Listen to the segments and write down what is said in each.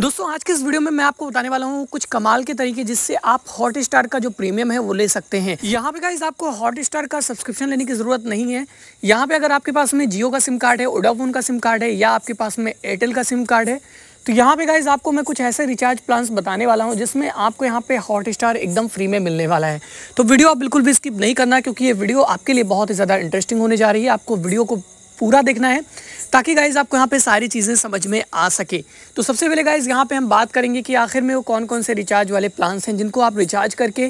दोस्तों आज के इस वीडियो में मैं आपको बताने वाला हूँ कुछ कमाल के तरीके जिससे आप हॉट स्टार का जो प्रीमियम है वो ले सकते हैं यहाँ पे गाइज आपको हॉट स्टार का सब्सक्रिप्शन लेने की ज़रूरत नहीं है यहाँ पे अगर आपके पास में जियो का सिम कार्ड है ओडाफोन का सिम कार्ड है या आपके पास में एयरटेल का सिम कार्ड है तो यहाँ पे गाइज आपको मैं कुछ ऐसे रिचार्ज प्लान्स बताने वाला हूँ जिसमें आपको यहाँ पे हॉट स्टार एकदम फ्री में मिलने वाला है तो वीडियो आप बिल्कुल भी स्किप नहीं करना क्योंकि ये वीडियो आपके लिए बहुत ही ज़्यादा इंटरेस्टिंग होने जा रही है आपको वीडियो को पूरा देखना है ताकि गाइज़ आपको यहाँ पे सारी चीज़ें समझ में आ सके तो सबसे पहले गाइज़ यहाँ पे हम बात करेंगे कि आखिर में वो कौन कौन से रिचार्ज वाले प्लान्स हैं जिनको आप रिचार्ज करके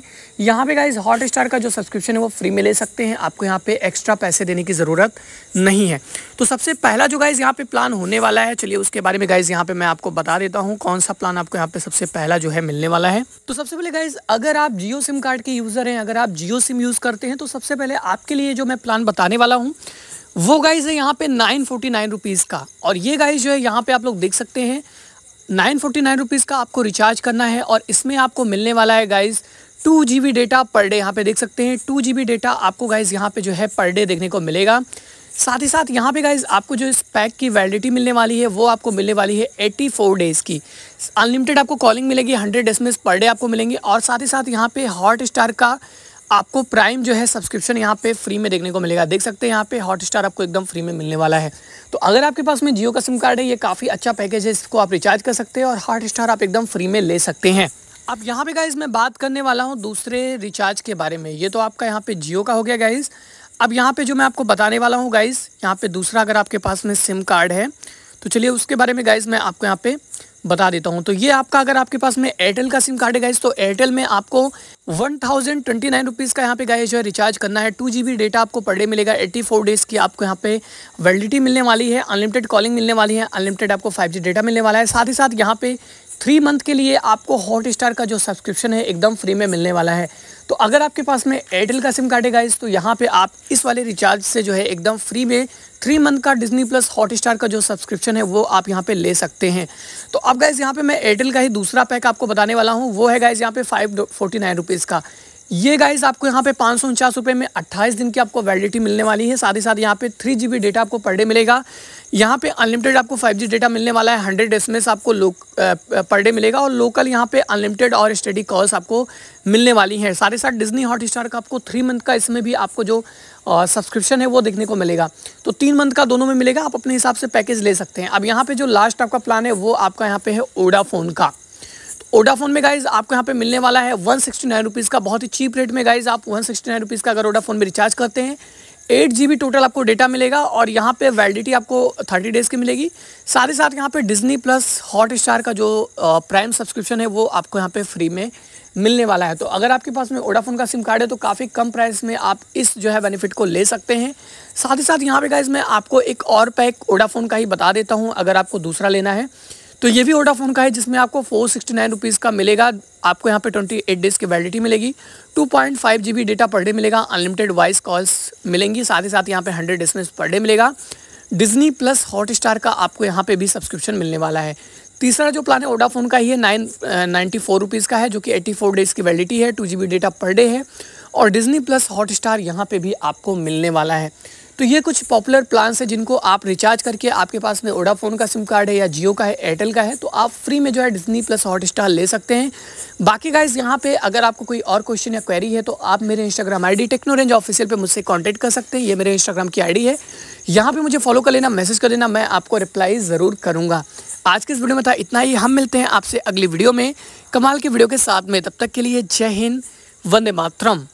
यहाँ पे गाइज़ हॉट स्टार का जो सब्सक्रिप्शन है वो फ्री में ले सकते हैं आपको यहाँ पे एक्स्ट्रा पैसे देने की ज़रूरत नहीं है तो सबसे पहला जो गाइज़ यहाँ पे प्लान होने वाला है चलिए उसके बारे में गाइज़ यहाँ पे मैं आपको बता देता हूँ कौन सा प्लान आपको यहाँ पे सबसे पहला जो है मिलने वाला है तो सबसे पहले गाइज़ अगर आप जियो सिम कार्ड के यूज़र हैं अगर आप जियो सिम यूज़ करते हैं तो सबसे पहले आपके लिए जो मैं प्लान बताने वाला हूँ वो गाइज है यहाँ पे नाइन फोर्टी नाइन रुपीज़ का और ये गाइज जो है यहाँ पे आप लोग देख सकते हैं नाइन फोर्टी नाइन रुपीज़ का आपको रिचार्ज करना है और इसमें आपको मिलने वाला है guys two G B data per day यहाँ पे देख सकते हैं टू जी बी डेटा आपको गाइज़ यहाँ पे जो है पर डे देखने को मिलेगा साथ ही साथ यहाँ पे गाइज आपको जो इस पैक की वैलिडिटी मिलने वाली है वो आपको मिलने वाली है फोर डेज़ की अनलिमिटेड आपको कॉलिंग मिलेगी हंड्रेड एस पर डे आपको मिलेंगे और साथ ही साथ यहाँ पे हॉट स्टार का आपको प्राइम जो है सब्सक्रिप्शन यहाँ पे फ्री में देखने को मिलेगा देख सकते हैं यहाँ पे हॉटस्टार आपको एकदम फ्री में मिलने वाला है तो अगर आपके पास में जियो का सिम कार्ड है ये काफ़ी अच्छा पैकेज है इसको आप रिचार्ज कर सकते हैं और हॉटस्टार आप एकदम फ्री में ले सकते हैं अब यहाँ पे गाइज मैं बात करने वाला हूँ दूसरे रिचार्ज के बारे में ये तो आपका यहाँ पे जियो का हो गया गाइज़ अब यहाँ पे जो मैं आपको बताने वाला हूँ गाइज़ यहाँ पे दूसरा अगर आपके पास में सिम कार्ड है तो चलिए उसके बारे में गाइज़ मैं आपको यहाँ पे बता देता हूँ तो ये आपका अगर आपके पास में एयरटेल का सिम कार्ड है गाइज तो एयरटेल में आपको one thousand twenty nine rupees का यहाँ पे गाइज जो है रिचार्ज करना है टू जी बी डेटा आपको पर डे मिलेगा एट्टी फोर डेज़ की आपको यहाँ पे वैलिडिटी मिलने वाली है अनलिमिटेड कॉलिंग मिलने वाली है अनलिमिटेड आपको फाइव जी डेटा मिलने वाला है साथ ही साथ यहाँ पे थ्री मंथ के लिए आपको हॉट स्टार का जो सब्सक्रिप्शन है एकदम फ्री में मिलने वाला है तो अगर आपके पास में एयरटेल का सिम कार्ड है गाइज तो यहाँ पे आप इस वाले रिचार्ज से जो है एकदम फ्री में थ्री मंथ का डिज्नी प्लस हॉट स्टार का जो सब्सक्रिप्शन है वो आप यहाँ पे ले सकते हैं तो अब गाइज़ यहाँ पे मैं एयरटेल का ही दूसरा पैक आपको बताने वाला हूँ वो है गाइज़ यहाँ पे फाइव फोर्टी नाइन रुपीज़ का ये गाइज आपको यहाँ पे पाँच सौ उनचास रुपये में अट्ठाईस दिन की आपको वैलिडिटी मिलने वाली है साथ ही साथ यहाँ पे थ्री जी बी डेटा आपको पर डे मिलेगा यहाँ पे अनलिमिटेड आपको 5G डेटा मिलने वाला है 100 एस आपको लोक पर डे मिलेगा और लोकल यहाँ पे अनलिमिटेड और स्टडी कॉल्स आपको मिलने वाली हैं सारे साथ डिज्नी हॉट स्टार का आपको थ्री मंथ का इसमें भी आपको जो सब्सक्रिप्शन है वो देखने को मिलेगा तो तीन मंथ का दोनों में मिलेगा आप अपने हिसाब से पैकेज ले सकते हैं अब यहाँ पर जो लास्ट आपका प्लान है वो आपका यहाँ पर है ओडाफोन का ओडाफोन तो में गाइज आपको यहाँ पे मिलने वाला है वन सिक्सटी नाइन रुपीज़ का बहुत ही चीप रेट में गाइज आप वन सिक्सटी नाइन रुपीज़ का अगर ओडाफोन में रिचार्ज करते हैं एट जी टोटल आपको डेटा मिलेगा और यहाँ पे वैलिडिटी आपको थर्टी डेज़ की मिलेगी साथ ही साथ यहाँ पे डिज्नी प्लस हॉट स्टार का जो प्राइम सब्सक्रिप्शन है वो आपको यहाँ पे फ्री में मिलने वाला है तो अगर आपके पास में ओडाफोन का सिम कार्ड है तो काफ़ी कम प्राइस में आप इस जो है बेनिफिट को ले सकते हैं साथ ही साथ यहाँ पर गाइज मैं आपको एक और पैक ओडाफोन का ही बता देता हूँ अगर आपको दूसरा लेना है तो ये भी वोडाफोन का है जिसमें आपको फोर सिक्सटी नाइन रुपीज़ का मिलेगा आपको यहाँ पे ट्वेंटी एट डेज़ की वैलिडिटी मिलेगी two point five G B data per day मिलेगा अनलिमिटेड वॉइस कॉल्स मिलेंगी साथ ही साथ यहाँ पे हंड्रेड एस पर डे मिलेगा डिजनी प्लस हॉट स्टार का आपको यहाँ पर भी सब्सक्रिप्शन मिलने वाला है तीसरा जो प्लान है ओडाफोन का ही है नाइन नाइन्टी फोर रुपीज़ का है जो कि एट्टी फोर डेज़ की वैलिडिटी है two G B data per day है और डिजनी प्लस हॉट स्टार यहाँ पर भी आपको मिलने वाला है तो ये कुछ पॉपुलर प्लान्स है जिनको आप रिचार्ज करके आपके पास में ओडाफोन का सिम कार्ड है या जियो का है एयरटेल का है तो आप फ्री में जो है डिजनी प्लस हॉट स्टार ले सकते हैं बाकी गाइज यहाँ पे अगर आपको कोई और क्वेश्चन या क्वेरी है तो आप मेरे Instagram I D Techno Range official पर मुझसे कॉन्टैक्ट कर सकते हैं ये मेरे इंस्टाग्राम की आई है यहाँ पर मुझे फॉलो कर लेना मैसेज कर लेना मैं आपको रिप्लाई ज़रूर करूँगा आज के इस वीडियो में था इतना ही हम मिलते हैं आपसे अगली वीडियो में कमाल की वीडियो के साथ में तब तक के लिए जय हिंद वंदे मातरम